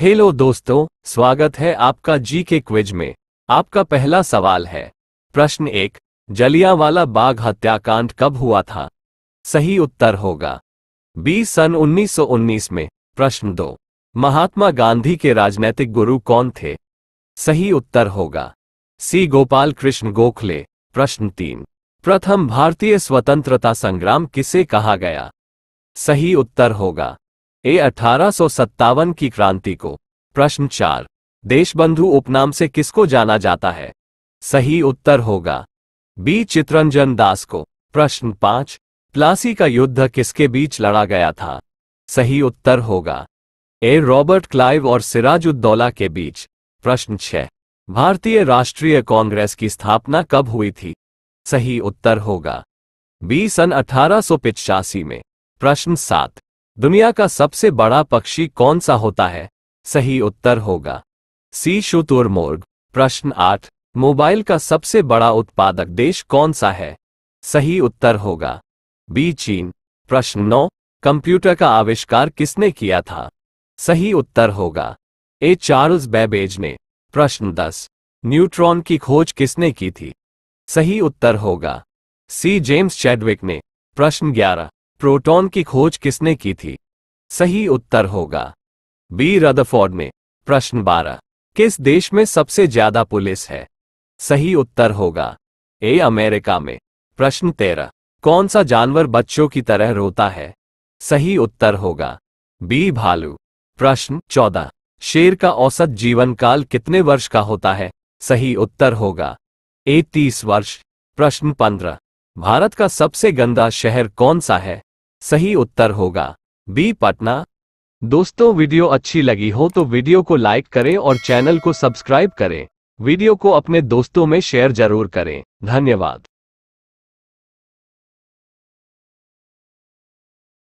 hello दोस्तों स्वागत है आपका जी के क्विज में आपका पहला सवाल है प्रश्न एक जलियांवाला बाग हत्याकांड कब हुआ था सही उत्तर होगा बी सन 1919 में प्रश्न दो महात्मा गांधी के राजनैतिक गुरु कौन थे सही उत्तर होगा सी गोपाल कृष्ण गोखले प्रश्न तीन प्रथम भारतीय स्वतंत्रता संग्राम किसे कहा गया सही उत्तर होगा ए अठारह की क्रांति को प्रश्न चार देशबंधु उपनाम से किसको जाना जाता है सही उत्तर होगा बी चित्रंजन दास को प्रश्न पांच प्लासी का युद्ध किसके बीच लड़ा गया था सही उत्तर होगा ए रॉबर्ट क्लाइव और सिराजुद्दौला के बीच प्रश्न छह भारतीय राष्ट्रीय कांग्रेस की स्थापना कब हुई थी सही उत्तर होगा बी सन अठारह में प्रश्न सात दुनिया का सबसे बड़ा पक्षी कौन सा होता है सही उत्तर होगा सी मोर्ग प्रश्न आठ मोबाइल का सबसे बड़ा उत्पादक देश कौन सा है सही उत्तर होगा बी चीन प्रश्न नौ कंप्यूटर का आविष्कार किसने किया था सही उत्तर होगा ए चार्ल्स बेबेज ने प्रश्न दस न्यूट्रॉन की खोज किसने की थी सही उत्तर होगा सी जेम्स चैडविक ने प्रश्न ग्यारह प्रोटॉन की खोज किसने की थी सही उत्तर होगा बी रदफोर्ड में प्रश्न बारह किस देश में सबसे ज्यादा पुलिस है सही उत्तर होगा ए अमेरिका में प्रश्न तेरह कौन सा जानवर बच्चों की तरह रोता है सही उत्तर होगा बी भालू प्रश्न चौदह शेर का औसत जीवन काल कितने वर्ष का होता है सही उत्तर होगा ए तीस वर्ष प्रश्न पंद्रह भारत का सबसे गंदा शहर कौन सा है सही उत्तर होगा बी पटना दोस्तों वीडियो अच्छी लगी हो तो वीडियो को लाइक करें और चैनल को सब्सक्राइब करें वीडियो को अपने दोस्तों में शेयर जरूर करें धन्यवाद